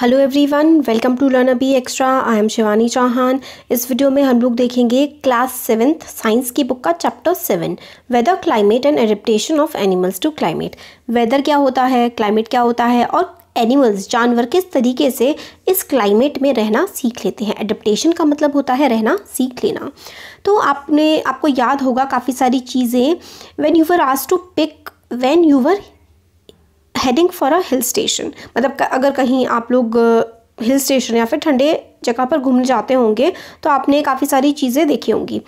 hello everyone welcome to learn अबी extra I am Shivani Chauhan इस video में हम लोग देखेंगे क्लास सेवेंथ साइंस की बुक का chapter seven weather climate and adaptation of animals to climate weather क्या होता है क्लाइमेट क्या होता है और एनिमल्स जानवर किस तरीके से इस क्लाइमेट में रहना सीख लेते हैं एडेप्टेशन का मतलब होता है रहना सीख लेना तो आपने आपको याद होगा काफ़ी सारी चीज़ें वेन यू वर आज to pick when you were heading for a hill station मतलब अगर कहीं आप लोग हिल स्टेशन या फिर ठंडे जगह पर घूमने जाते होंगे तो आपने काफ़ी सारी चीज़ें देखी होंगी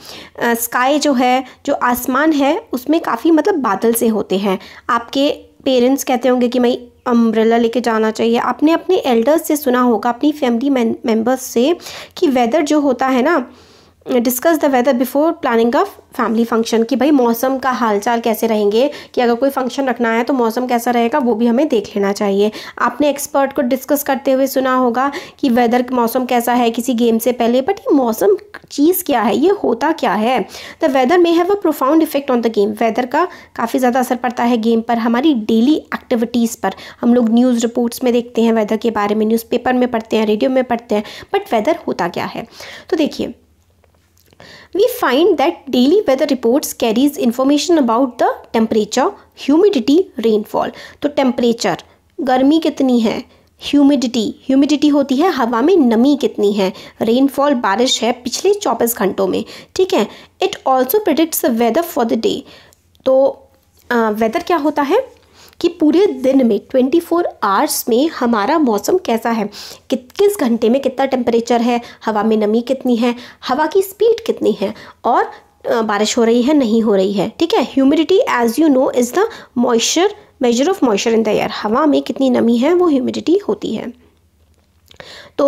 स्काई जो है जो आसमान है उसमें काफ़ी मतलब बादल से होते हैं आपके पेरेंट्स कहते होंगे कि भाई अम्ब्रेला लेके जाना चाहिए आपने अपने एल्डर्स से सुना होगा अपनी फैमिली मेम्बर्स से कि वेदर जो होता है ना discuss the weather before planning of family function कि भाई मौसम का हालचाल कैसे रहेंगे कि अगर कोई फंक्शन रखना है तो मौसम कैसा रहेगा वो भी हमें देख लेना चाहिए आपने एक्सपर्ट को डिस्कस करते हुए सुना होगा कि वेदर मौसम कैसा है किसी गेम से पहले बट ये मौसम चीज़ क्या है ये होता क्या है the weather may have a profound effect on the game weather का काफ़ी ज़्यादा असर पड़ता है गेम पर हमारी डेली एक्टिविटीज़ पर हम लोग न्यूज़ रिपोर्ट्स में देखते हैं वेदर के बारे में न्यूज़पेपर में पढ़ते हैं रेडियो में पढ़ते हैं बट वेदर होता क्या है तो देखिए we find that daily weather reports carries information about the temperature humidity rainfall तो temperature गर्मी कितनी है humidity humidity होती है हवा में नमी कितनी है rainfall बारिश है पिछले चौबीस घंटों में ठीक है it also predicts the weather for the day तो वेदर uh, क्या होता है कि पूरे दिन में 24 फोर आवर्स में हमारा मौसम कैसा है कि, किस घंटे में कितना टेम्परेचर है हवा में नमी कितनी है हवा की स्पीड कितनी है और बारिश हो रही है नहीं हो रही है ठीक है humidity as you know is the moisture measure of moisture in the air हवा में कितनी नमी है वो ह्यूमिडिटी होती है तो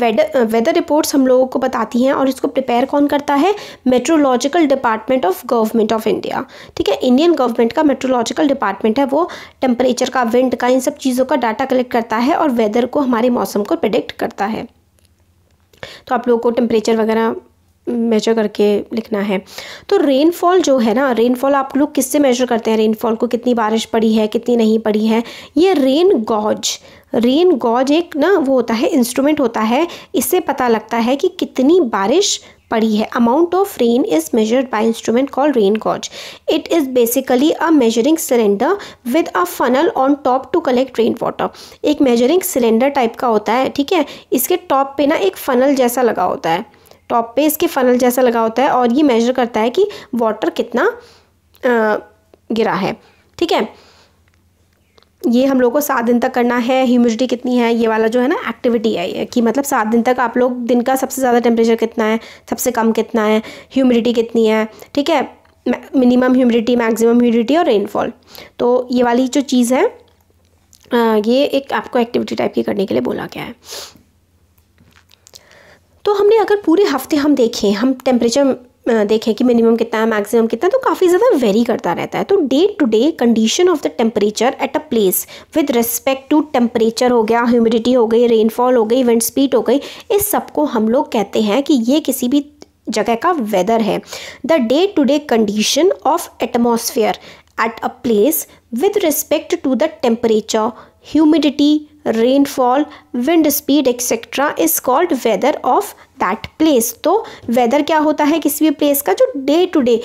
वेदर वेदर रिपोर्ट्स हम लोगों को बताती हैं और इसको प्रिपेयर कौन करता है meteorological department of government of India ठीक है इंडियन गवर्नमेंट का मेट्रोलॉजिकल डिपार्टमेंट है वो टेम्परेचर का विंड का इन सब चीज़ों का डाटा कलेक्ट करता है और वेदर को हमारे मौसम को प्रिडिक्ट करता है तो आप लोगों को टेम्परेचर वगैरह मेजर करके लिखना है तो रेनफॉल जो है ना रेनफॉल आप लोग किससे मेजर करते हैं रेनफॉल को कितनी बारिश पड़ी है कितनी नहीं पड़ी है ये रेन गॉज रेन गॉज एक ना वो होता है इंस्ट्रूमेंट होता है इससे पता लगता है कि कितनी बारिश पड़ी है amount of rain is measured by instrument call rain gauge it is basically a measuring cylinder with a funnel on top to collect rain water एक मेजरिंग सिलेंडर टाइप का होता है ठीक है इसके टॉप पे ना एक फनल जैसा लगा होता है टॉप पे इसके फनल जैसा लगा होता है और ये मेजर करता है कि वाटर कितना आ, गिरा है ठीक है ये हम लोग को सात दिन तक करना है ह्यूमिडिटी कितनी है ये वाला जो है ना एक्टिविटी है ये कि मतलब सात दिन तक आप लोग दिन का सबसे ज़्यादा टेम्परेचर कितना है सबसे कम कितना है ह्यूमिडिटी कितनी है ठीक है मिनिमम ह्यूमिडिटी मैक्सिमम ह्यूमिडिटी और रेनफॉल तो ये वाली जो चीज़ है ये एक आपको एक्टिविटी टाइप की करने के लिए बोला गया है तो हमने अगर पूरे हफ्ते हम देखें हम टेम्परेचर देखें कि मिनिमम कितना है मैक्सिमम कितना है तो काफ़ी ज़्यादा वेरी करता रहता है तो day to day condition of the temperature at a place with respect to temperature हो गया ह्यूमिडिटी हो गई रेनफॉल हो गई विंड स्पीड हो गई इस सब को हम लोग कहते हैं कि ये किसी भी जगह का वेदर है the day to day condition of atmosphere at a place with respect to the temperature humidity rainfall wind speed etcetera is called weather of that place तो वेदर क्या होता है किसी भी प्लेस का जो डे टू डे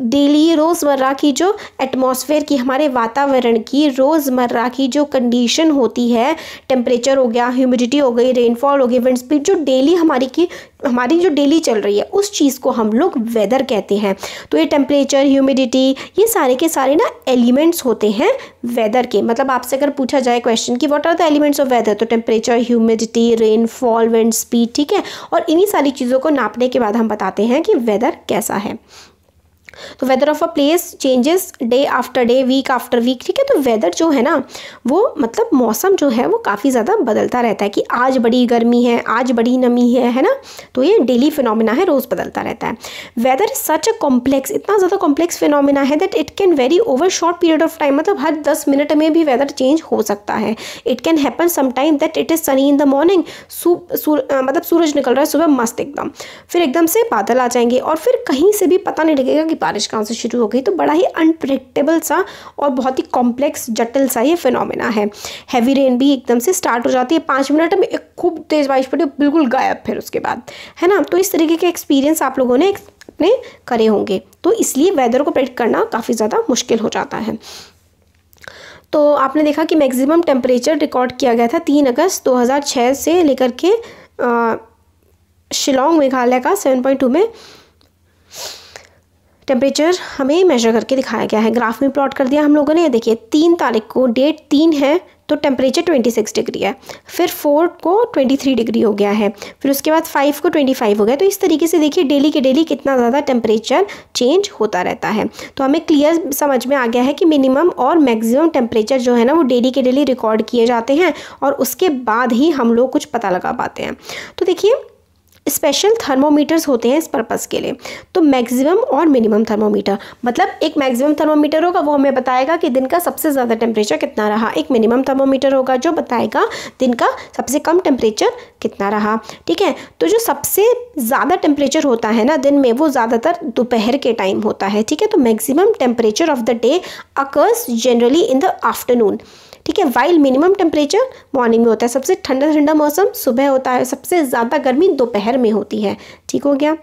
डेली रोज़मर्रा की जो एटमॉस्फेयर की हमारे वातावरण की रोज़मर्रा की जो कंडीशन होती है टेम्परेचर हो गया ह्यूमिडिटी हो गई रेनफॉल हो गई विंड स्पीड जो डेली हमारी की हमारी जो डेली चल रही है उस चीज़ को हम लोग वेदर कहते हैं तो ये टेम्परेचर ह्यूमिडिटी ये सारे के सारे ना एलिमेंट्स होते हैं वेदर के मतलब आपसे अगर पूछा जाए क्वेश्चन कि what are the elements of weather तो temperature humidity rainfall wind speed ठीक है और इन इन्हीं सारी चीज़ों को नापने के बाद हम बताते हैं कि वेदर कैसा है तो weather of a place changes day after day week after week ठीक है तो वेदर जो है ना वो मतलब मौसम जो है वो काफ़ी ज़्यादा बदलता रहता है कि आज बड़ी गर्मी है आज बड़ी नमी है है ना तो ये डेली फिनोमिना है रोज़ बदलता रहता है वेदर सच अ कॉम्प्लेक्स इतना ज़्यादा कॉम्प्लेक्स फिनोमिना है that it can vary over short period of time मतलब हर दस मिनट में भी वेदर चेंज हो सकता है it can happen sometime that it is sunny in the morning मतलब सूरज निकल रहा है सुबह मस्त एकदम फिर एकदम से बादल आ जाएंगे और फिर कहीं से भी पता नहीं लगेगा कि बारिश कहाँ से शुरू हो गई तो बड़ा ही अनप्रडिक्टेबल सा और बहुत ही कॉम्प्लेक्स जटिल सा ये फिनोमिना है हैवी रेन भी एकदम से स्टार्ट हो जाती है पाँच मिनट में एक खूब तेज़ बारिश पड़ी बिल्कुल गायब फिर उसके बाद है ना तो इस तरीके के एक्सपीरियंस आप लोगों ने अपने करे होंगे तो इसलिए वेदर को प्रेडिक्ट करना काफ़ी ज़्यादा मुश्किल हो जाता है तो आपने देखा कि मैक्सिमम टेम्परेचर रिकॉर्ड किया गया था तीन अगस्त 2006 से लेकर के शिलोंग मेघालय का 7.2 में टेम्परेचर हमें मेजर करके दिखाया गया है ग्राफ में प्लॉट कर दिया हम लोगों ने देखिए तीन तारीख को डेट तीन है तो टेम्परेचर 26 डिग्री है फिर फोर को 23 डिग्री हो गया है फिर उसके बाद फाइव को 25 हो गया तो इस तरीके से देखिए डेली के डेली कितना ज़्यादा टेम्परेचर चेंज होता रहता है तो हमें क्लियर समझ में आ गया है कि मिनिमम और मैक्सिमम टेम्परेचर जो है ना वो डेली के डेली रिकॉर्ड किए जाते हैं और उसके बाद ही हम लोग कुछ पता लगा पाते हैं तो देखिए स्पेशल थर्मोमीटर्स होते हैं इस पर्पज़ के लिए तो मैक्सिमम और मिनिमम थर्मोमीटर मतलब एक मैक्सिमम थर्मोमीटर होगा वो हमें बताएगा कि दिन का सबसे ज़्यादा टेम्परेचर कितना रहा एक मिनिमम थर्मोमीटर होगा जो बताएगा दिन का सबसे कम टेम्परेचर कितना रहा ठीक है तो जो सबसे ज़्यादा टेम्परेचर होता है ना दिन में वो ज़्यादातर दोपहर के टाइम होता है ठीक है तो maximum temperature of the day occurs generally in the afternoon ठीक है वाइल मिनिमम टेम्परेचर मॉर्निंग में होता है सबसे ठंडा ठंडा मौसम सुबह होता है सबसे ज़्यादा गर्मी दोपहर में होती है ठीक हो गया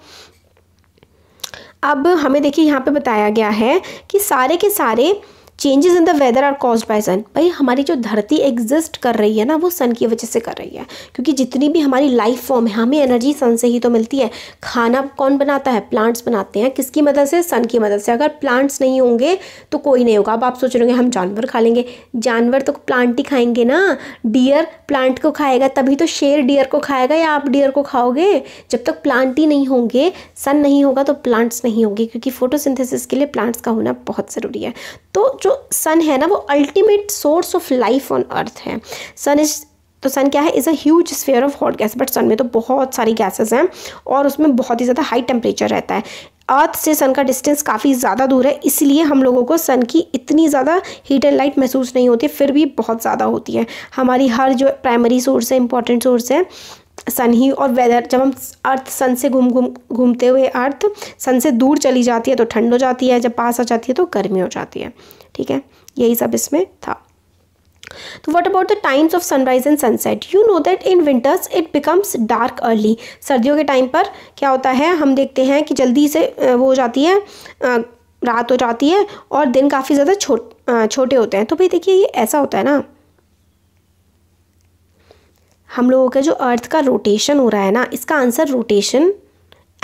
अब हमें देखिए यहाँ पे बताया गया है कि सारे के सारे changes in the weather are caused by sun भाई हमारी जो धरती एग्जिस्ट कर रही है ना वो सन की वजह से कर रही है क्योंकि जितनी भी हमारी लाइफ फॉर्म है हमें एनर्जी सन से ही तो मिलती है खाना कौन बनाता है प्लांट्स बनाते हैं किसकी मदद से सन की मदद से अगर प्लांट्स नहीं होंगे तो कोई नहीं होगा अब आप सोच रहे हम जानवर खा लेंगे जानवर तो प्लांट ही खाएंगे ना डियर प्लांट को खाएगा तभी तो शेर डियर को खाएगा या आप डियर को खाओगे जब तक प्लांट ही नहीं होंगे सन नहीं होगा तो प्लांट्स नहीं होंगे क्योंकि फोटोसिंथेसिस के लिए प्लांट्स का होना बहुत ज़रूरी है तो जो सन है ना वो ultimate source of life on earth है सन इज तो सन क्या है is a huge sphere of hot gas but sun में तो बहुत सारी गैसेस हैं और उसमें बहुत ही ज़्यादा हाई टेम्परेचर रहता है अर्थ से सन का डिस्टेंस काफ़ी ज़्यादा दूर है इसलिए हम लोगों को सन की इतनी ज़्यादा हीट एंड लाइट महसूस नहीं होती फिर भी बहुत ज़्यादा होती है हमारी हर जो प्राइमरी सोर्स है इंपॉर्टेंट सोर्स है सन ही और वेदर जब हम अर्थ सन से घूम घूम घूमते हुए अर्थ सन से दूर चली जाती है तो ठंड हो जाती है जब पास आ जाती है तो गर्मी हो जाती है ठीक है यही सब इसमें था तो what about the times of sunrise and sunset you know that in winters it becomes dark early सर्दियों के टाइम पर क्या होता है हम देखते हैं कि जल्दी से वो हो जाती है रात हो जाती है और दिन काफ़ी ज़्यादा छोट छोटे होते हैं तो भाई देखिए ये ऐसा होता है ना हम लोगों का जो अर्थ का रोटेशन हो रहा है ना इसका आंसर रोटेशन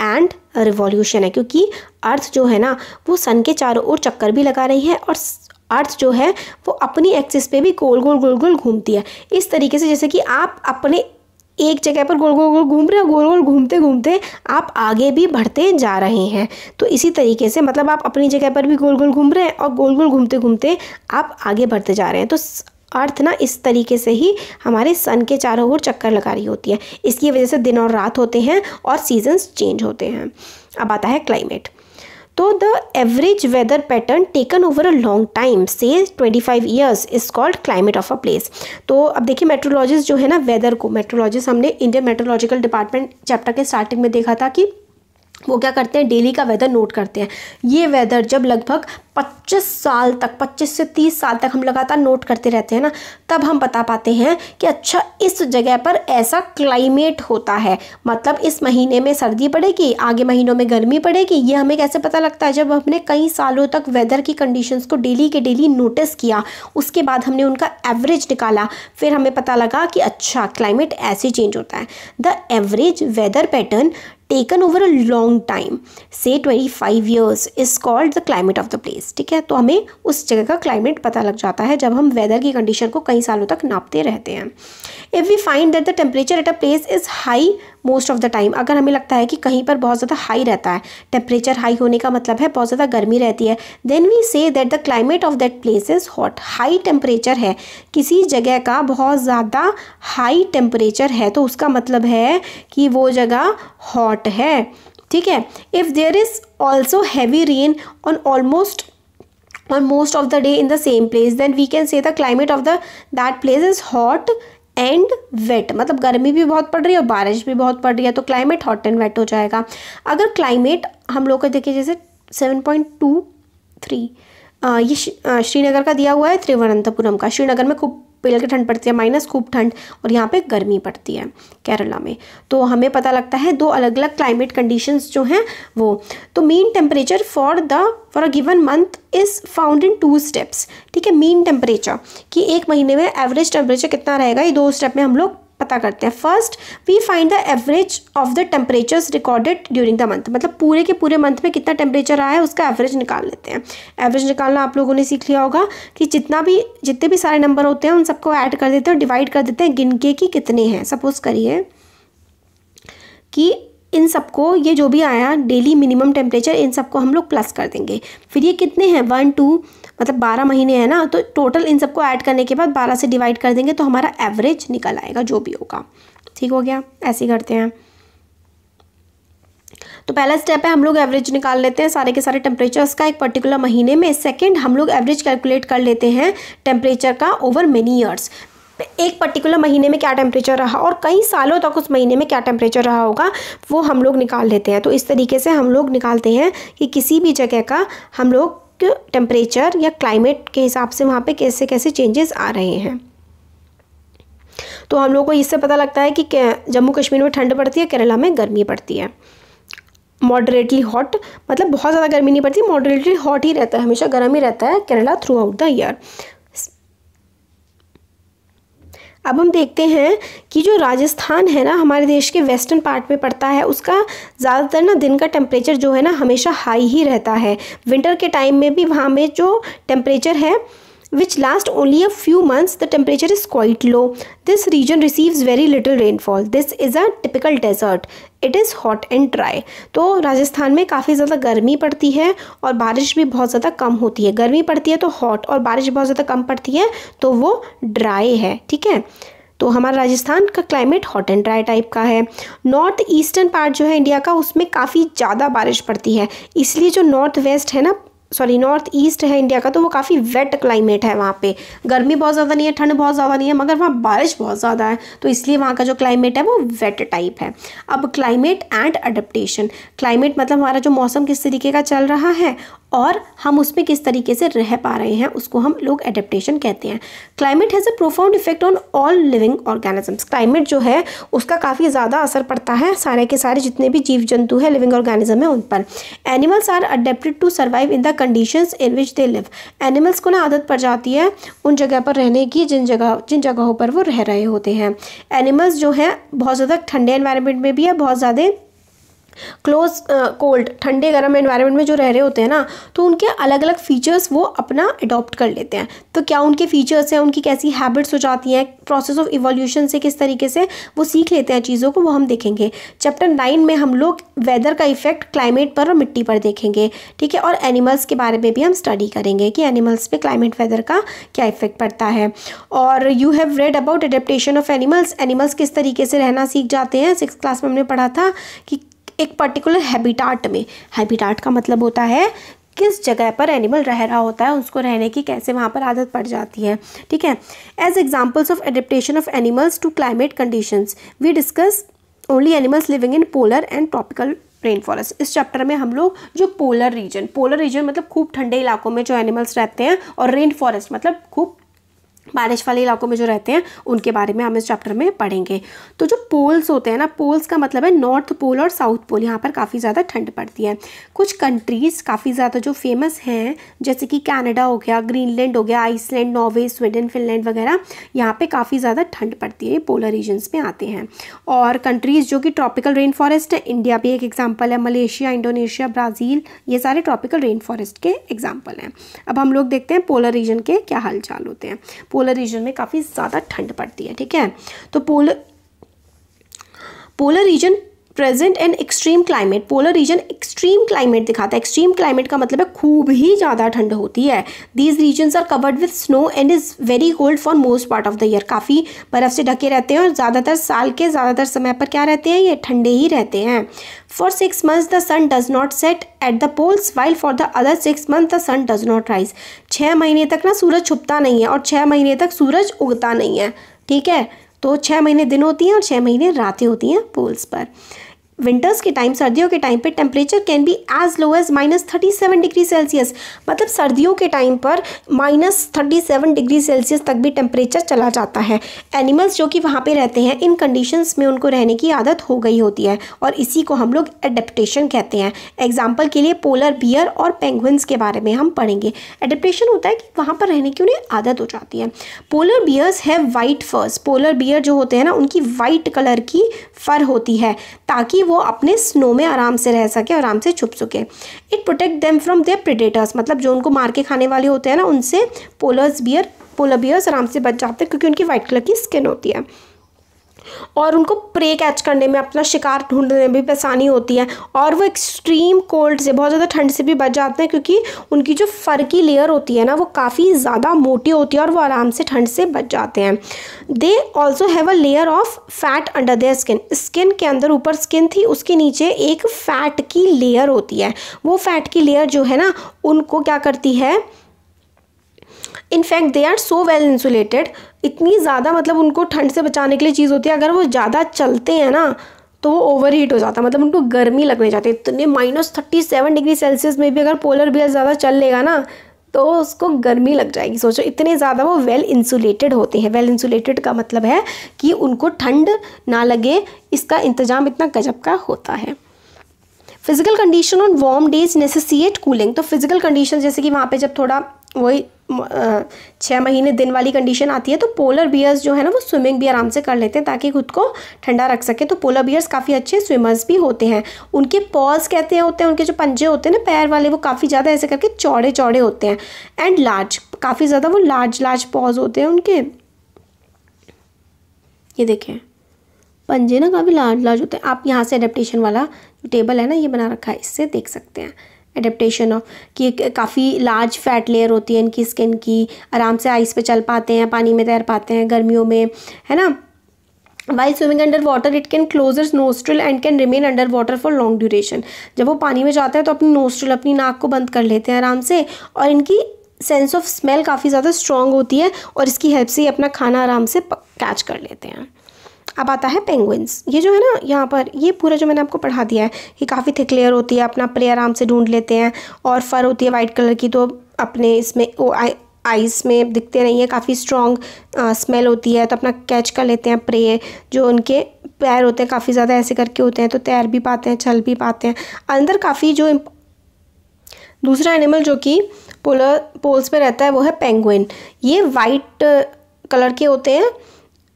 एंड रिवॉल्यूशन है क्योंकि अर्थ जो है ना वो सन के चारों ओर चक्कर भी लगा रही है और अर्थ जो है वो अपनी एक्सिस पे भी गोल गोल गोल गोल घूमती है इस तरीके से जैसे कि आप अपने एक जगह पर गोल गोल गोल घूम रहे हो गोल गोल घूमते घूमते आप आगे भी बढ़ते जा रहे हैं तो इसी तरीके से मतलब आप अपनी जगह पर भी गोल गोल घूम रहे हैं और गोल गोल घूमते घूमते आप आगे बढ़ते जा रहे हैं तो अर्थ ना इस तरीके से ही हमारे सन के चारों ओर चक्कर लगा रही होती है इसकी वजह से दिन और रात होते हैं और सीजन्स चेंज होते हैं अब आता है क्लाइमेट तो the average weather pattern taken over a long time say 25 years is called climate of a place तो अब देखिए मेट्रोलॉजिस्ट जो है ना वेदर को मेट्रोलॉजिस्ट हमने इंडियन मेट्रोलॉजिकल डिपार्टमेंट चैप्टर के स्टार्टिंग में देखा था कि वो क्या करते हैं डेली का वेदर नोट करते हैं ये वेदर जब लगभग 25 साल तक 25 से 30 साल तक हम लगातार नोट करते रहते हैं ना तब हम बता पाते हैं कि अच्छा इस जगह पर ऐसा क्लाइमेट होता है मतलब इस महीने में सर्दी पड़ेगी आगे महीनों में गर्मी पड़ेगी ये हमें कैसे पता लगता है जब हमने कई सालों तक वेदर की कंडीशंस को डेली के डेली नोटिस किया उसके बाद हमने उनका एवरेज निकाला फिर हमें पता लगा कि अच्छा क्लाइमेट ऐसे चेंज होता है the average weather pattern taken over a long time say twenty five years is called the climate of the place ठीक है तो हमें उस जगह का क्लाइमेट पता लग जाता है जब हम वेदर की कंडीशन को कई सालों तक नापते रहते हैं if we find that the temperature at a place is high most of the time अगर हमें लगता है कि कहीं पर बहुत ज़्यादा हाई रहता है टेम्परेचर हाई होने का मतलब है बहुत ज़्यादा गर्मी रहती है then we say that the climate of that place is hot high temperature है किसी जगह का बहुत ज़्यादा हाई टेम्परेचर है तो उसका मतलब है कि वो जगह हॉट है ठीक है if there is also heavy rain on almost on most of the day in the same place then we can say the climate of the that place is hot and wet मतलब गर्मी भी बहुत पड़ रही है और बारिश भी बहुत पड़ रही है तो क्लाइमेट हॉट एंड वेट हो जाएगा अगर क्लाइमेट हम लोग का देखिए जैसे सेवन पॉइंट टू थ्री ये श्रीनगर का दिया हुआ है त्रिवनंतपुरम का श्रीनगर में खूब पिघल के ठंड पड़ती है माइनस खूब ठंड और यहाँ पे गर्मी पड़ती है केरला में तो हमें पता लगता है दो अलग अलग क्लाइमेट कंडीशंस जो हैं वो तो mean temperature for the for a given month is found in two steps ठीक है मीन टेम्परेचर कि एक महीने में एवरेज टेम्परेचर कितना रहेगा ये दो स्टेप में हम लोग पता करते हैं first we find the average of the temperatures recorded during the month मतलब पूरे के पूरे मंथ में कितना टेम्परेचर आया है उसका एवरेज निकाल लेते हैं एवरेज निकालना आप लोगों ने सीख लिया होगा कि जितना भी जितने भी सारे नंबर होते हैं उन सबको ऐड कर देते हैं डिवाइड कर देते हैं गिन के कि कितने हैं सपोज करिए कि इन सबको ये जो भी आया डेली मिनिमम टेम्परेचर इन सबको हम लोग प्लस कर देंगे फिर ये कितने हैं वन टू मतलब बारह महीने है ना तो टोटल इन सबको ऐड करने के बाद बारह से डिवाइड कर देंगे तो हमारा एवरेज निकल आएगा जो भी होगा ठीक हो गया ऐसे करते हैं तो पहला स्टेप है हम लोग एवरेज निकाल लेते हैं सारे के सारे टेम्परेचर्स का एक पर्टिकुलर महीने में सेकेंड हम लोग एवरेज कैलकुलेट कर लेते हैं टेम्परेचर का ओवर मेनी ईयर्स एक पर्टिकुलर महीने में क्या टेम्परेचर रहा और कई सालों तक उस महीने में क्या टेम्परेचर रहा होगा वो हम लोग निकाल लेते हैं तो इस तरीके से हम लोग निकालते हैं कि किसी भी जगह का हम लोग टेम्परेचर या क्लाइमेट के हिसाब से वहाँ पे कैसे कैसे चेंजेस आ रहे हैं तो हम लोगों को इससे पता लगता है कि जम्मू कश्मीर में ठंड पड़ती है केरला में गर्मी पड़ती है मॉडरेटली हॉट मतलब बहुत ज़्यादा गर्मी नहीं पड़ती मॉडरेटली हॉट ही रहता है हमेशा गर्म ही रहता है Kerala throughout the year अब हम देखते हैं कि जो राजस्थान है ना हमारे देश के वेस्टर्न पार्ट में पड़ता है उसका ज़्यादातर ना दिन का टेम्परेचर जो है ना हमेशा हाई ही रहता है विंटर के टाइम में भी वहाँ में जो टेम्परेचर है which last only a few months the temperature is quite low this region receives very little rainfall this is a typical desert it is hot and dry तो राजस्थान में काफ़ी ज़्यादा गर्मी पड़ती है और बारिश भी बहुत ज़्यादा कम होती है गर्मी पड़ती है तो हॉट और बारिश बहुत ज़्यादा कम पड़ती है तो वो ड्राई है ठीक है तो हमारा राजस्थान का climate hot and dry type का है नॉर्थ ईस्टर्न पार्ट जो है इंडिया का उसमें काफ़ी ज़्यादा बारिश पड़ती है इसलिए जो नॉर्थ वेस्ट है ना सॉरी नॉर्थ ईस्ट है इंडिया का तो वो काफ़ी वेट क्लाइमेट है वहाँ पे गर्मी बहुत ज़्यादा नहीं है ठंड बहुत ज़्यादा नहीं है मगर वहाँ बारिश बहुत ज़्यादा है तो इसलिए वहाँ का जो क्लाइमेट है वो वेट टाइप है अब क्लाइमेट एंड अडप्टेशन क्लाइमेट मतलब हमारा जो मौसम किस तरीके का चल रहा है और हम उस पर किस तरीके से रह पा रहे हैं उसको हम लोग एडेप्टेशन कहते हैं climate has a profound effect on all living organisms climate जो है उसका काफ़ी ज़्यादा असर पड़ता है सारे के सारे जितने भी जीव जंतु हैं लिविंग ऑर्गेनिज्म है उन पर animals are adapted to survive in the condition in which they live animals को ना आदत पड़ जाती है उन जगह पर रहने की जिन जगह जिन जगहों पर वो रह रहे होते हैं एनिमल्स जो हैं बहुत ज़्यादा ठंडे इन्वायरमेंट में भी है बहुत ज़्यादा क्लोज कोल्ड uh, ठंडे गर्म एनवायरनमेंट में जो रह रहे होते हैं ना तो उनके अलग अलग फ़ीचर्स वो अपना अडॉप्ट कर लेते हैं तो क्या उनके फ़ीचर्स हैं उनकी कैसी हैबिट्स हो जाती हैं प्रोसेस ऑफ इवोल्यूशन से किस तरीके से वो सीख लेते हैं चीज़ों को वो हम देखेंगे चैप्टर नाइन में हम लोग वेदर का इफेक्ट क्लाइमेट पर और मिट्टी पर देखेंगे ठीक है और एनिमल्स के बारे में भी हम स्टडी करेंगे कि एनिमल्स पर क्लाइमेट वेदर का क्या इफेक्ट पड़ता है और you have read about adaptation of animals animals किस तरीके से रहना सीख जाते हैं सिक्स क्लास में हमने पढ़ा था कि एक पर्टिकुलर हैबिटाट में हैबिटाट का मतलब होता है किस जगह पर एनिमल रह रहा होता है उसको रहने की कैसे वहाँ पर आदत पड़ जाती है ठीक है as examples of adaptation of animals to climate conditions we discuss only animals living in polar and tropical rain forest इस चैप्टर में हम लोग जो पोलर रीजन पोलर रीजन मतलब खूब ठंडे इलाकों में जो एनिमल्स रहते हैं और रेन फॉरेस्ट मतलब खूब बारिश वाले इलाकों में जो रहते हैं उनके बारे में हम इस चैप्टर में पढ़ेंगे तो जो पोल्स होते हैं ना पोल्स का मतलब है नॉर्थ पोल और साउथ पोल यहाँ पर काफ़ी ज़्यादा ठंड पड़ती है कुछ कंट्रीज़ काफ़ी ज़्यादा जो फेमस हैं जैसे कि कनाडा हो गया ग्रीनलैंड हो गया आइसलैंड नॉर्वे स्वीडन फिनलैंड वगैरह यहाँ पर काफ़ी ज़्यादा ठंड पड़ती है पोलर रीजन्स में आते हैं और कंट्रीज़ जो कि ट्रॉपिकल रेन फॉरेस्ट है इंडिया भी एक एग्जाम्पल है मलेशिया इंडोनेशिया ब्राज़ील ये सारे ट्रॉपिकल रेन फॉरेस्ट के एग्जाम्पल हैं अब हम लोग देखते हैं पोलर रीजन के क्या हालचाल होते हैं पोलर रीजन में काफ़ी ज़्यादा ठंड पड़ती है ठीक है तो polar polar region present and extreme climate polar region extreme climate दिखाता है एक्सट्रीम क्लाइमेट का मतलब है खूब ही ज़्यादा ठंड होती है these regions are covered with snow and is very cold for most part of the year काफ़ी बर्फ़ से ढके रहते हैं और ज़्यादातर साल के ज़्यादातर समय पर क्या रहते हैं ये ठंडे ही रहते हैं for six months the sun does not set at the poles while for the other six month the sun does not rise छः महीने तक ना सूरज छुपता नहीं है और छः महीने तक सूरज उगता नहीं है ठीक है तो छः महीने दिन होती हैं और छः महीने रातें होती हैं पोल्स पर विंटर्स के टाइम सर्दियों के टाइम पे temperature can be as low as minus thirty seven degree Celsius मतलब सर्दियों के टाइम पर minus thirty seven degree Celsius तक भी टेम्परेचर चला जाता है एनिमल्स जो कि वहाँ पे रहते हैं इन कंडीशंस में उनको रहने की आदत हो गई होती है और इसी को हम लोग एडेप्टेशन कहते हैं एग्जाम्पल के लिए पोलर बियर और पेंगुइन्स के बारे में हम पढ़ेंगे एडेप्टेशन होता है कि वहाँ पर रहने की उन्हें आदत हो जाती है पोलर बियर्स है वाइट फर्स पोलर बियर जो होते हैं ना उनकी वाइट कलर की फर होती है ताकि वो अपने स्नो में आराम से रह सके आराम से छुप सके it protect them from their predators मतलब जो उनको मार के खाने वाले होते हैं ना उनसे पोलर्स बियर पोलर बियर्स आराम से बच जाते हैं क्योंकि उनकी वाइट कलर की स्किन होती है और उनको प्रे कैच करने में अपना शिकार ढूंढने में भी आसानी होती है और वो एक्सट्रीम कोल्ड से बहुत ज़्यादा ठंड से भी बच जाते हैं क्योंकि उनकी जो फर की लेयर होती है ना वो काफ़ी ज़्यादा मोटी होती है और वो आराम से ठंड से बच जाते हैं they also have a layer of fat under their skin skin के अंदर ऊपर स्किन थी उसके नीचे एक फैट की लेयर होती है वो फैट की लेयर जो है ना उनको क्या करती है in fact they are so well insulated इतनी ज़्यादा मतलब उनको ठंड से बचाने के लिए चीज़ होती है अगर वो ज़्यादा चलते हैं ना तो वो ओवर हीट हो जाता है मतलब उनको गर्मी लगने जाती है इतने minus thirty seven degree Celsius में भी अगर पोलर बियर ज़्यादा चल लेगा ना तो उसको गर्मी लग जाएगी सोचो इतने ज़्यादा वो वेल इंसुलेटेड होते हैं वेल इंसुलेटेड का मतलब है कि उनको ठंड ना लगे इसका इंतज़ाम इतना गजब का होता है physical condition on warm days necessitate cooling तो फिजिकल कंडीशन जैसे कि वहाँ पे जब थोड़ा वही छः महीने दिन वाली कंडीशन आती है तो पोलर बियर्स जो है ना वो स्विमिंग भी आराम से कर लेते हैं ताकि खुद को ठंडा रख सके तो पोलर बियर्स काफ़ी अच्छे स्विमर्स भी होते हैं उनके पॉज कहते हैं होते हैं उनके जो पंजे होते हैं ना पैर वाले वो काफ़ी ज़्यादा ऐसे करके चौड़े चौड़े होते हैं एंड लार्ज काफ़ी ज़्यादा वो लार्ज लार्ज पॉज होते हैं उनके ये देखें पंजे ना काफ़ी लार्ज लार्ज होते हैं आप यहाँ से अडेप्टेशन वाला जो टेबल है ना ये बना रखा है इससे देख सकते हैं एडेप्टेशन ऑफ कि काफ़ी लार्ज फैट लेयर होती है इनकी स्किन की आराम से आइस पे चल पाते हैं पानी में तैर पाते हैं गर्मियों में है ना while swimming under water it can closes nostril and can remain under water for long duration जब वो पानी में जाते हैं तो अपनी नोस्ट्रल अपनी नाक को बंद कर लेते हैं आराम से और इनकी सेंस ऑफ स्मेल काफ़ी ज़्यादा स्ट्रॉन्ग होती है और इसकी हेल्प से ही अपना खाना आराम से कैच कर लेते हैं अब आता है पेंगुइन्स ये जो है ना यहाँ पर ये पूरा जो मैंने आपको पढ़ा दिया है ये काफ़ी थिक लेयर होती है अपना प्ले आराम से ढूंढ लेते हैं और फर होती है वाइट कलर की तो अपने इसमें ओ आई आइज़ में दिखते नहीं है काफ़ी स्ट्रॉन्ग स्मेल होती है तो अपना कैच कर लेते हैं प्रे जो उनके पैर होते हैं काफ़ी ज़्यादा ऐसे करके होते हैं तो तैर भी पाते हैं चल भी पाते हैं अंदर काफ़ी जो दूसरा एनिमल जो कि पोलर पोल्स पे रहता है वो है पेंगुइन ये वाइट कलर के होते हैं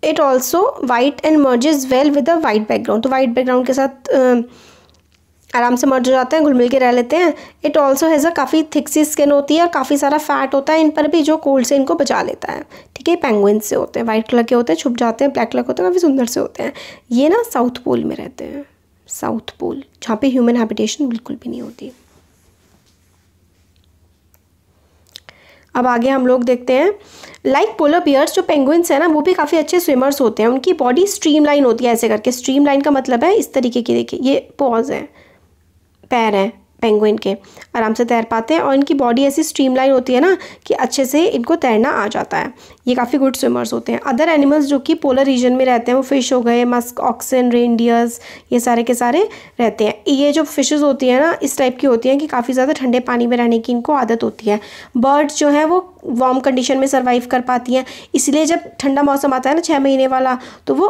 it also white and merges well with a white background तो वाइट बैकग्राउंड के साथ आराम से मर्ज हो जाते हैं घुल मिल के रह लेते हैं इट ऑल्सो हैज़ अ काफ़ी थिक सी स्किन होती है और काफ़ी सारा फैट होता है इन पर भी जो कोल्ड से इनको बचा लेता है ठीक है पेंगुइन से होते हैं वाइट कलर के होते हैं छुप जाते हैं ब्लैक कलर के होते हैं काफ़ी सुंदर से होते हैं ये ना साउथ पोल में रहते हैं साउथ पोल जहाँ पे ह्यूमन हैबिटेशन बिल्कुल भी नहीं होती अब आगे हम लोग देखते हैं लाइक पोलर बियर्स जो पेंगुइन्स हैं ना वो भी काफ़ी अच्छे स्विमर्स होते हैं उनकी बॉडी स्ट्रीम लाइन होती है ऐसे करके स्ट्रीम लाइन का मतलब है इस तरीके की देखिए ये पॉज हैं पैर हैं पेंगुइन के आराम से तैर पाते हैं और इनकी बॉडी ऐसी स्ट्रीमलाइन होती है ना कि अच्छे से इनको तैरना आ जाता है ये काफ़ी गुड स्विमर्स होते हैं अदर एनिमल्स जो कि पोलर रीजन में रहते हैं वो फिश हो गए मस्क ऑक्सन रेंडियर्स ये सारे के सारे रहते हैं ये जो फिशेज़ होती हैं ना इस टाइप की होती हैं कि काफ़ी ज़्यादा ठंडे पानी में रहने की इनको आदत होती है बर्ड्स जो हैं वो वार्म कंडीशन में सर्वाइव कर पाती हैं इसलिए जब ठंडा मौसम आता है ना छः महीने वाला तो वो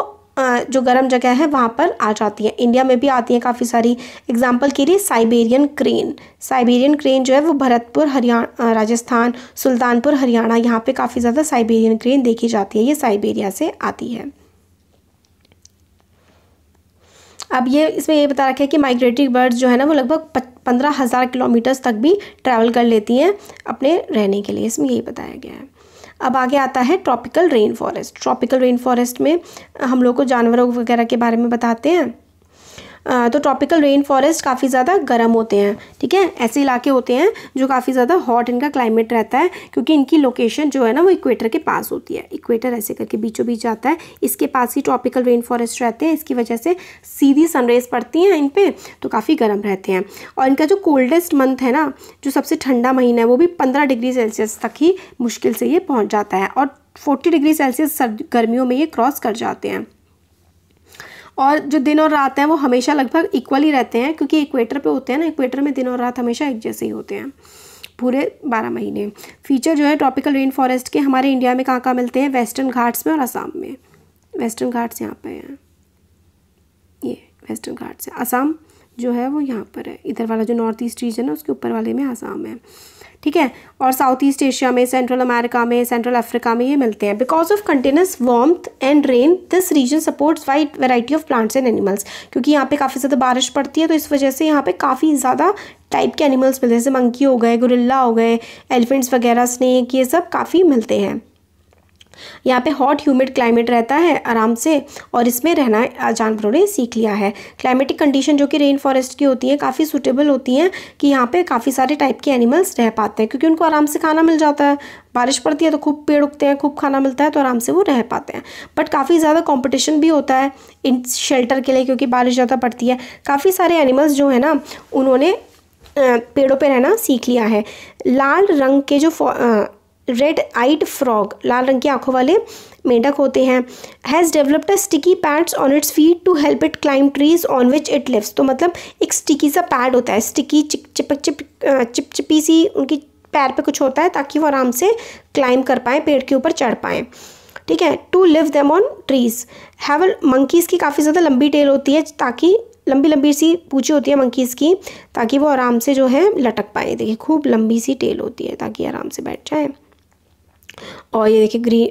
जो गर्म जगह है वहाँ पर आ जाती है इंडिया में भी आती है काफ़ी सारी एग्जाम्पल के लिए साइबेरियन क्रेन साइबेरियन क्रेन जो है वो भरतपुर हरियाणा राजस्थान सुल्तानपुर हरियाणा यहाँ पे काफ़ी ज़्यादा साइबेरियन क्रेन देखी जाती है ये साइबेरिया से आती है अब ये इसमें ये बता रखा है कि माइग्रेटरी बर्ड्स जो है ना वो लगभग पंद्रह हज़ार किलोमीटर्स तक भी ट्रैवल कर लेती हैं अपने रहने के लिए इसमें यही बताया गया है अब आगे आता है tropical rain forest tropical rain forest में हम लोग को जानवरों वगैरह के बारे में बताते हैं तो ट्रॉपिकल रेन फॉरेस्ट काफ़ी ज़्यादा गर्म होते हैं ठीक है ऐसे इलाके होते हैं जो काफ़ी ज़्यादा हॉट इनका क्लाइमेट रहता है क्योंकि इनकी लोकेशन जो है ना वो इक्वेटर के पास होती है इक्वेटर ऐसे करके बीचों बीच आता है इसके पास ही ट्रॉपिकल रेन फॉरेस्ट रहते हैं इसकी वजह से सीधी सनरेज पड़ती हैं इन पर तो काफ़ी गर्म रहते हैं और इनका जो कोल्डेस्ट मंथ है ना जो सबसे ठंडा महीना है वो भी पंद्रह डिग्री सेल्सियस तक ही मुश्किल से ये पहुँच जाता है और फोर्टी डिग्री सेल्सियस गर्मियों में ये क्रॉस कर जाते हैं और जो दिन और रात हैं वो हमेशा लगभग इक्वल ही रहते हैं क्योंकि इक्वेटर पे होते हैं ना इक्वेटर में दिन और रात हमेशा एक जैसे ही होते हैं पूरे बारह महीने फीचर जो है ट्रॉपिकल रेन फॉरेस्ट के हमारे इंडिया में कहाँ कहाँ मिलते हैं वेस्टर्न घाट्स में और आसाम में वेस्टर्न घाट्स यहाँ पर हैं ये वेस्टर्न घाट्स है आसाम जो है वो यहाँ पर है इधर वाला जो नॉर्थ ईस्ट रीजन है उसके ऊपर वाले में आसाम है ठीक है और साउथ ईस्ट एशिया में सेंट्रल अमेरिका में सेंट्रल अफ्रीका में ये मिलते हैं because of continuous warmth and rain this region supports wide variety of plants and animals क्योंकि यहाँ पे काफ़ी ज़्यादा बारिश पड़ती है तो इस वजह से यहाँ पे काफ़ी ज़्यादा टाइप के एनिमल्स मिलते हैं जैसे मंकी हो गए गुरिल्ला हो गए एलिफेंट्स वगैरह स्नैक ये सब काफ़ी मिलते हैं यहाँ पे हॉट ह्यूमिड क्लाइमेट रहता है आराम से और इसमें रहना जानवरों ने सीख लिया है क्लाइमेटिक कंडीशन जो कि रेन फॉरेस्ट की होती है काफ़ी सूटेबल होती हैं कि यहाँ पे काफ़ी सारे टाइप के एनिमल्स रह पाते हैं क्योंकि उनको आराम से खाना मिल जाता है बारिश पड़ती है तो खूब पेड़ उगते हैं खूब खाना मिलता है तो आराम से वो रह पाते हैं बट काफ़ी ज़्यादा कॉम्पिटिशन भी होता है इन शेल्टर के लिए क्योंकि बारिश ज़्यादा पड़ती है काफ़ी सारे एनिमल्स जो है ना उन्होंने पेड़ों पर रहना सीख लिया है लाल रंग के जो रेड आइड फ्रॉग लाल रंग की आंखों वाले मेंढक होते हैं has developed a sticky pads on its feet to help it climb trees on which it lives तो मतलब एक स्टिकी सा पैड होता है स्टिकी चिप चिप चिप चिपचिपी सी उनकी पैर पे कुछ होता है ताकि वो आराम से क्लाइम कर पाएँ पेड़ के ऊपर चढ़ पाएँ ठीक है to live them on trees have monkeys की काफ़ी ज़्यादा लंबी टेल होती है ताकि लंबी लंबी सी पूछी होती है मंकीज़ की ताकि वो आराम से जो है लटक पाए देखिए खूब लंबी सी टेल होती है ताकि आराम से बैठ जाए और ये देखिए ग्रीन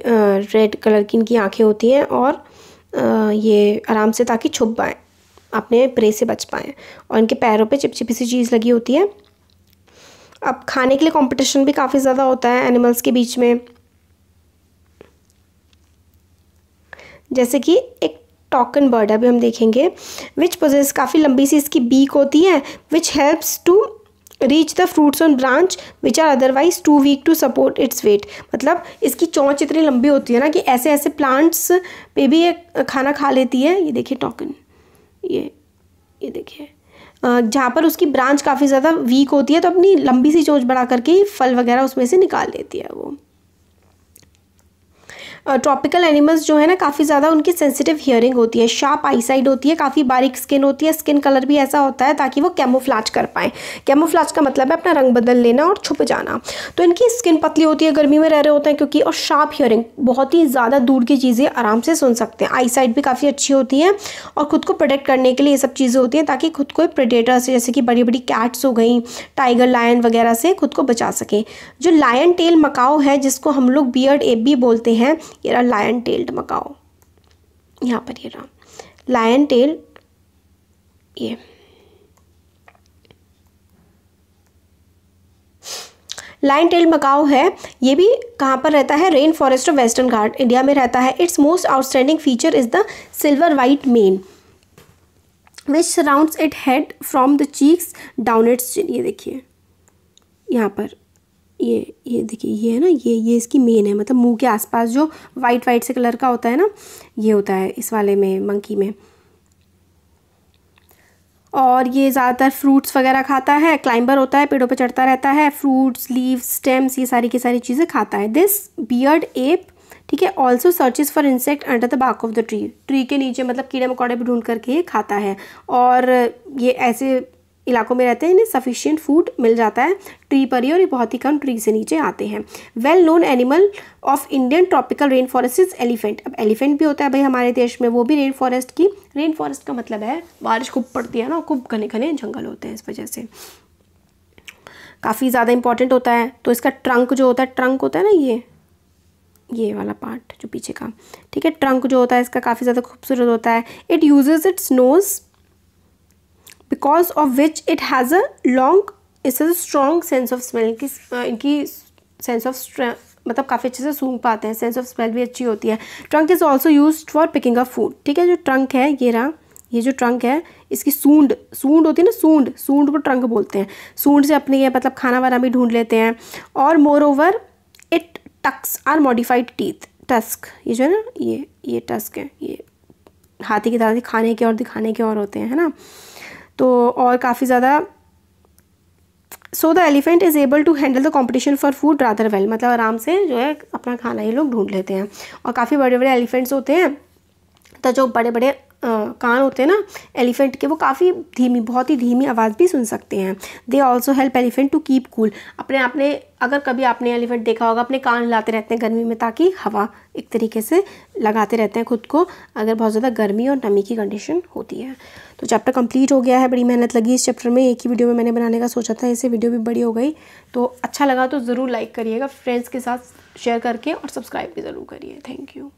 रेड कलर की इनकी आंखें होती हैं और आ, ये आराम से ताकि छुप पाएँ अपने प्रे से बच पाएँ और इनके पैरों पे चिपचिपी सी चीज़ लगी होती है अब खाने के लिए कंपटीशन भी काफ़ी ज़्यादा होता है एनिमल्स के बीच में जैसे कि एक टॉकन बर्ड अभी हम देखेंगे विच पोजेस काफ़ी लंबी सी इसकी बीक होती है which helps to reach the fruits on branch which are otherwise too weak to support its weight मतलब इसकी चौंच इतनी लंबी होती है ना कि ऐसे ऐसे प्लांट्स पे भी ये खाना खा लेती है ये देखिए टोकन ये ये देखिए जहाँ पर उसकी ब्रांच काफ़ी ज़्यादा वीक होती है तो अपनी लंबी सी चोंच बढ़ा करके फल वगैरह उसमें से निकाल लेती है वो ट्रॉपिकल एनिमल्स जो है ना काफ़ी ज़्यादा उनकी सेंसिटिव हियरिंग होती है शार्प आईसाइड होती है काफ़ी बारीक स्किन होती है स्किन कलर भी ऐसा होता है ताकि वो कैमोफ्लाज कर पाएँ कैमोफ्लाज का मतलब है अपना रंग बदल लेना और छुप जाना तो इनकी स्किन पतली होती है गर्मी में रह रहे होते हैं क्योंकि और शार्प हियरिंग बहुत ही ज़्यादा दूर की चीज़ें आराम से सुन सकते हैं आईसाइड भी काफ़ी अच्छी होती है और ख़ुद को प्रोटेक्ट करने के लिए ये सब चीज़ें होती हैं ताकि खुद को प्रेडेटर से जैसे कि बड़ी बड़ी कैट्स हो गई टाइगर लायन वगैरह से खुद को बचा सकें जो लायन टेल मकाओ है जिसको हम लोग बियर्ड एप भी बोलते हैं ये रहा लायन टेल्ड मकाओ यहाँ पर ये रहा लायन टेल ये लाइन टेल मकाओ है ये भी कहाँ पर रहता है rain forest of western Ghat India में रहता है its most outstanding feature is the silver white mane which surrounds it head from the cheeks down its ये देखिए यहाँ पर ये ये देखिए ये है ना ये ये इसकी मेन है मतलब मुंह के आसपास जो वाइट वाइट से कलर का होता है ना ये होता है इस वाले में मंकी में और ये ज़्यादातर फ्रूट्स वगैरह खाता है क्लाइंबर होता है पेड़ों पर पे चढ़ता रहता है फ्रूट्स लीव्स स्टेम्स ये सारी की सारी चीज़ें खाता है दिस बियर्ड एप ठीक है also searches for insect under the bark of the tree tree के नीचे मतलब कीड़े मकोड़े भी ढूंढ करके ये खाता है और ये ऐसे इलाकों में रहते हैं इन्हें सफिशियंट फूड मिल जाता है ट्री पर ही और ये बहुत ही कम ट्री से नीचे आते हैं well known animal of Indian tropical rain forest is elephant अब एलिफेंट भी होता है भाई हमारे देश में वो भी रेन फॉरेस्ट की रेन फॉरेस्ट का मतलब है बारिश खूब पड़ती है ना खूब घने घने जंगल होते हैं इस वजह से काफ़ी ज़्यादा इंपॉर्टेंट होता है तो इसका ट्रंक जो होता है ट्रंक होता है ना ये ये वाला पार्ट जो पीछे का ठीक है ट्रंक जो होता है इसका काफ़ी ज़्यादा खूबसूरत होता है it uses its nose because of which it has a long is strong sense of smell इनकी इनकी सेंस ऑफ मतलब काफ़ी अच्छे से सूंघ पाते हैं सेंस ऑफ स्मेल भी अच्छी होती है trunk is also use for picking a food ठीक है जो ट्रंक है ये रहा ये जो ट्रंक है इसकी सूंड सूंड होती है ना सूंड सूंड को ट्रंक बोलते हैं सूंड से अपने ये मतलब खाना वाना भी ढूंढ लेते हैं और moreover it tusks are modified teeth tusk ये जो है ना ये ये टस्क है ये हाथी की तरह खाने के और दिखाने के और होते हैं है ना तो और काफ़ी ज़्यादा so the elephant is able to handle the competition for food rather well मतलब आराम से जो है अपना खाना ये लोग ढूंढ लेते हैं और काफ़ी बड़े बड़े एलिफेंट्स होते हैं तो जो बड़े बड़े कान होते हैं ना एलिफेंट के वो काफ़ी धीमी बहुत ही धीमी आवाज़ भी सुन सकते हैं they also help elephant to keep cool अपने आपने अगर कभी आपने एलिफेंट देखा होगा अपने कान हिलाते रहते हैं गर्मी में ताकि हवा एक तरीके से लगाते रहते हैं खुद को अगर बहुत ज़्यादा गर्मी और नमी की कंडीशन होती है तो चैप्टर कंप्लीट हो गया है बड़ी मेहनत लगी इस चैप्टर में एक ही वीडियो में मैंने बनाने का सोचा था ऐसे वीडियो भी बड़ी हो गई तो अच्छा लगा तो ज़रूर लाइक करिएगा फ्रेंड्स के साथ शेयर करके और सब्सक्राइब भी ज़रूर करिए थैंक यू